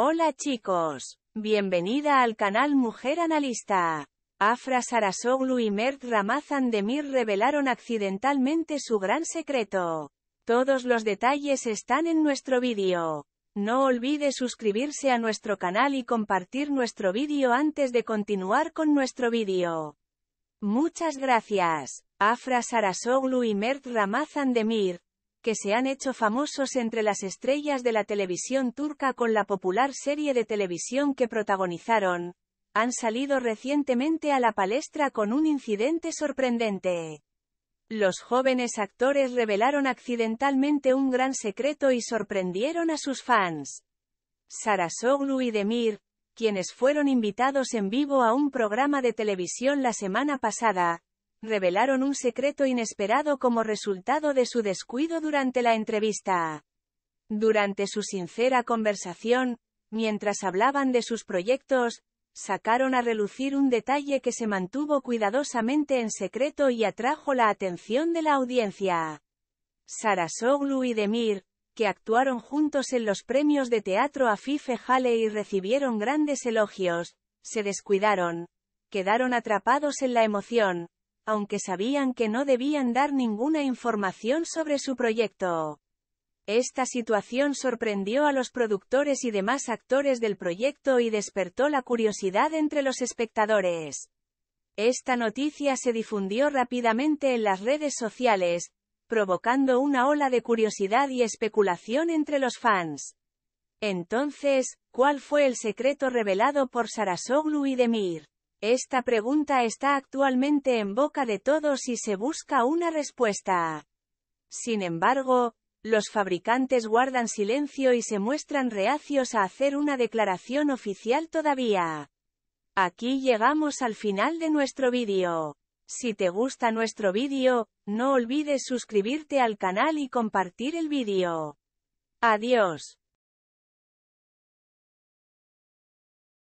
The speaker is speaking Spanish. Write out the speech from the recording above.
Hola chicos. Bienvenida al canal Mujer Analista. Afra Sarasoglu y Mert Ramazan Demir revelaron accidentalmente su gran secreto. Todos los detalles están en nuestro vídeo. No olvide suscribirse a nuestro canal y compartir nuestro vídeo antes de continuar con nuestro vídeo. Muchas gracias. Afra Sarasoglu y Mert Ramazan Demir, que se han hecho famosos entre las estrellas de la televisión turca con la popular serie de televisión que protagonizaron, han salido recientemente a la palestra con un incidente sorprendente. Los jóvenes actores revelaron accidentalmente un gran secreto y sorprendieron a sus fans. Sarasoglu y Demir, quienes fueron invitados en vivo a un programa de televisión la semana pasada, revelaron un secreto inesperado como resultado de su descuido durante la entrevista. Durante su sincera conversación, mientras hablaban de sus proyectos, sacaron a relucir un detalle que se mantuvo cuidadosamente en secreto y atrajo la atención de la audiencia. Sarasoglu y Demir, que actuaron juntos en los premios de teatro a Fife Hale y recibieron grandes elogios, se descuidaron. Quedaron atrapados en la emoción, aunque sabían que no debían dar ninguna información sobre su proyecto. Esta situación sorprendió a los productores y demás actores del proyecto y despertó la curiosidad entre los espectadores. Esta noticia se difundió rápidamente en las redes sociales, provocando una ola de curiosidad y especulación entre los fans. Entonces, ¿cuál fue el secreto revelado por Sarasoglu y Demir? Esta pregunta está actualmente en boca de todos y se busca una respuesta. Sin embargo, los fabricantes guardan silencio y se muestran reacios a hacer una declaración oficial todavía. Aquí llegamos al final de nuestro vídeo. Si te gusta nuestro vídeo, no olvides suscribirte al canal y compartir el vídeo. Adiós.